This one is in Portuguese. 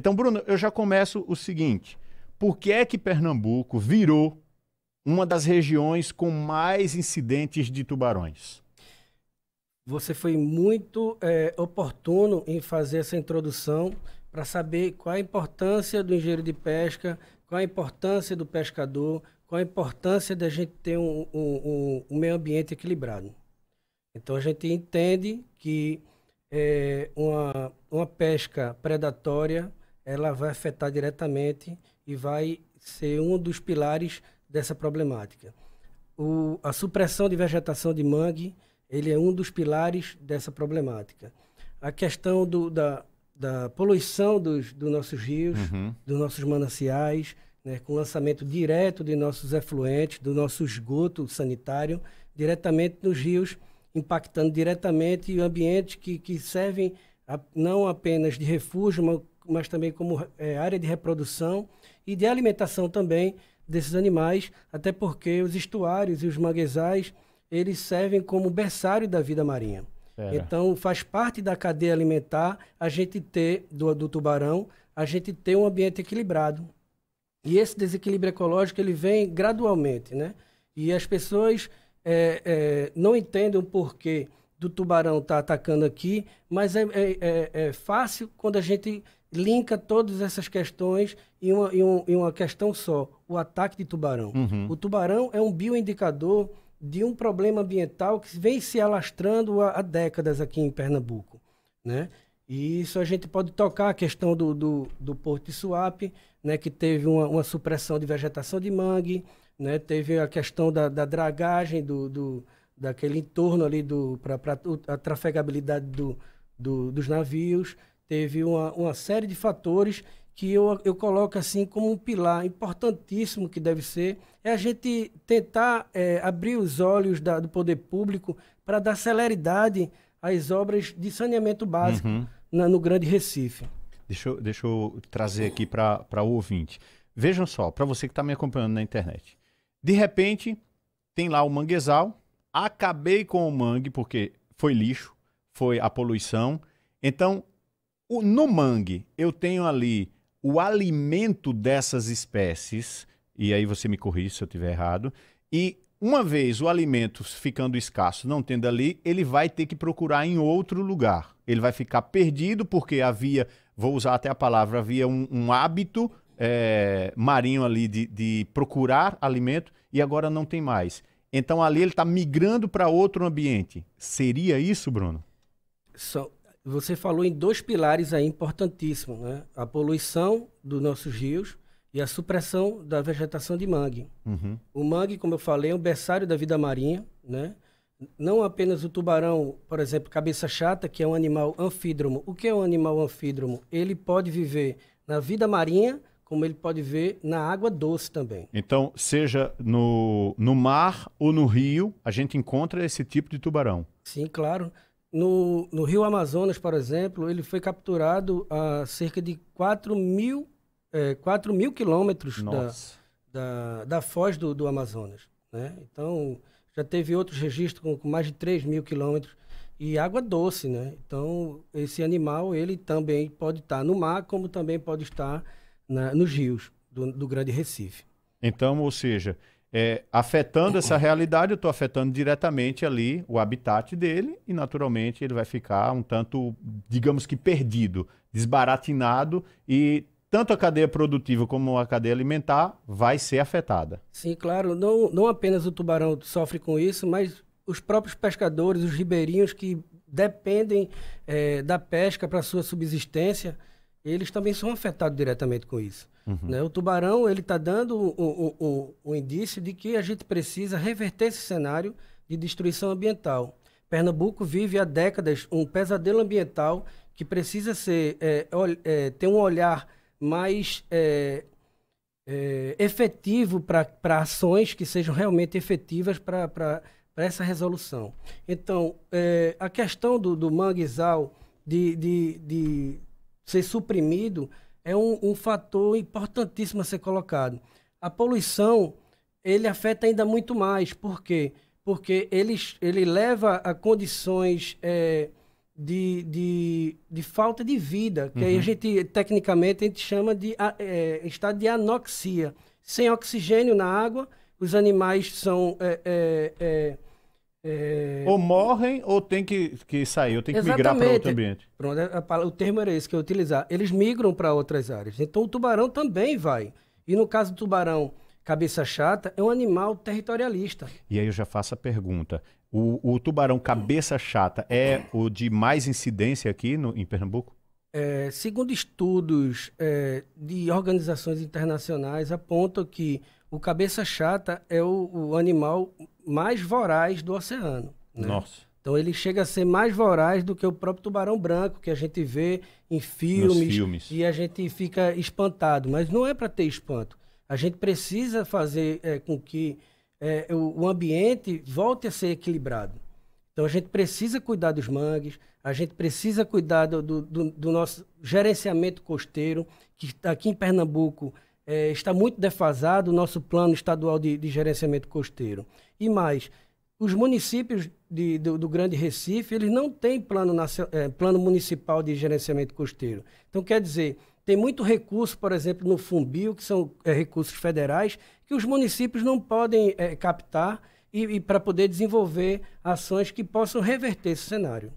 Então, Bruno, eu já começo o seguinte: por que é que Pernambuco virou uma das regiões com mais incidentes de tubarões? Você foi muito é, oportuno em fazer essa introdução para saber qual a importância do engenheiro de pesca, qual a importância do pescador, qual a importância da gente ter um, um, um, meio ambiente equilibrado. Então a gente entende que é, uma, uma pesca predatória ela vai afetar diretamente e vai ser um dos pilares dessa problemática. O, a supressão de vegetação de mangue, ele é um dos pilares dessa problemática. A questão do, da, da poluição dos, nossos rios, uhum. dos nossos mananciais, né, com lançamento direto de nossos efluentes, do nosso esgoto sanitário, diretamente nos rios, impactando diretamente ambiente que, que servem a, não apenas de refúgio, mas também como é, área de reprodução e de alimentação também desses animais, até porque os estuários e os manguezais, eles servem como berçário da vida marinha. Então, faz parte da cadeia alimentar a gente ter, do, do tubarão, a gente ter um ambiente equilibrado. E esse desequilíbrio ecológico, ele vem gradualmente, né? E as pessoas é, é, não entendem o porquê do tubarão estar tá atacando aqui, mas é, é, é, é fácil quando a gente linka todas essas questões em uma, em, um, em uma questão só, o ataque de tubarão. Uhum. O tubarão é um bioindicador de um problema ambiental que vem se alastrando há, há décadas aqui em Pernambuco, né? E isso a gente pode tocar a questão do, do, do Porto de Suape, né, que teve uma, uma supressão de vegetação de mangue, né, teve a questão da, da dragagem do, do, daquele entorno ali para a trafegabilidade do, do, dos navios teve uma, uma série de fatores que eu, eu coloco assim como um pilar importantíssimo que deve ser, é a gente tentar é, abrir os olhos da, do poder público para dar celeridade às obras de saneamento básico uhum. na, no Grande Recife. Deixa eu, deixa eu trazer aqui para o ouvinte. Vejam só, para você que está me acompanhando na internet. De repente, tem lá o manguezal, acabei com o mangue porque foi lixo, foi a poluição. Então, o, no mangue, eu tenho ali o alimento dessas espécies, e aí você me corri se eu estiver errado, e uma vez o alimento ficando escasso, não tendo ali, ele vai ter que procurar em outro lugar. Ele vai ficar perdido porque havia, vou usar até a palavra, havia um, um hábito é, marinho ali de, de procurar alimento e agora não tem mais. Então ali ele está migrando para outro ambiente. Seria isso, Bruno? So, você falou em dois pilares aí importantíssimos, né? A poluição dos nossos rios e a supressão da vegetação de mangue. Uhum. O mangue, como eu falei, é um berçário da vida marinha, né? Não apenas o tubarão, por exemplo, cabeça chata, que é um animal anfídromo. O que é um animal anfídromo? Ele pode viver na vida marinha, como ele pode viver na água doce também. Então, seja no, no mar ou no rio, a gente encontra esse tipo de tubarão. Sim, claro. No, no Rio Amazonas, por exemplo, ele foi capturado a cerca de 4 mil, é, 4 mil quilômetros da, da, da, foz do, do Amazonas. Né? Então, já teve outros registros com, com mais de 3 mil quilômetros e água doce, né? Então, esse animal, ele também pode estar no mar, como também pode estar na, nos rios do, do Grande Recife. Então, ou seja, é, afetando essa realidade, eu estou afetando diretamente ali o habitat dele e, naturalmente, ele vai ficar um tanto, digamos que perdido, desbaratinado e tanto a cadeia produtiva como a cadeia alimentar vai ser afetada. Sim, claro. Não, não apenas o tubarão sofre com isso, mas os próprios pescadores, os ribeirinhos que dependem é, da pesca para sua subsistência, eles também são afetados diretamente com isso. Uhum. Né? O tubarão ele está dando o, o, o, o indício de que a gente precisa reverter esse cenário de destruição ambiental. Pernambuco vive há décadas um pesadelo ambiental que precisa ser é, é, ter um olhar mais é, é efetivo para ações que sejam realmente efetivas para essa resolução. Então, é, a questão do, do manguezal de, de, de ser suprimido é um, um fator importantíssimo a ser colocado. A poluição, ele afeta ainda muito mais. Por quê? Porque ele, ele leva a condições é, de, de, de, falta de vida, que uhum. a gente, tecnicamente, a gente chama de é, estado de anoxia. Sem oxigênio na água, os animais são... É, é, é é... Ou morrem ou tem que, que sair, ou tem que migrar para outro ambiente. Pronto, é, o termo era esse que eu ia utilizar. Eles migram para outras áreas. Então o tubarão também vai. E no caso do tubarão cabeça chata, é um animal territorialista. E aí eu já faço a pergunta. O, o tubarão cabeça chata é o de mais incidência aqui no, em Pernambuco? É, segundo estudos é, de organizações internacionais, apontam que o cabeça chata é o, o animal mais voraz do oceano. Né? Nossa. Então ele chega a ser mais voraz do que o próprio tubarão branco que a gente vê em filmes, filmes. e a gente fica espantado. Mas não é para ter espanto. A gente precisa fazer é, com que é, o, o ambiente volte a ser equilibrado. Então a gente precisa cuidar dos mangues, a gente precisa cuidar do, do, do nosso gerenciamento costeiro, que tá aqui em Pernambuco é, está muito defasado o nosso plano estadual de, de gerenciamento costeiro. E mais, os municípios de, do, do, Grande Recife, eles não têm plano, é, plano municipal de gerenciamento costeiro. Então, quer dizer, tem muito recurso, por exemplo, no Fumbio, que são é, recursos federais, que os municípios não podem é, captar e, e para poder desenvolver ações que possam reverter esse cenário.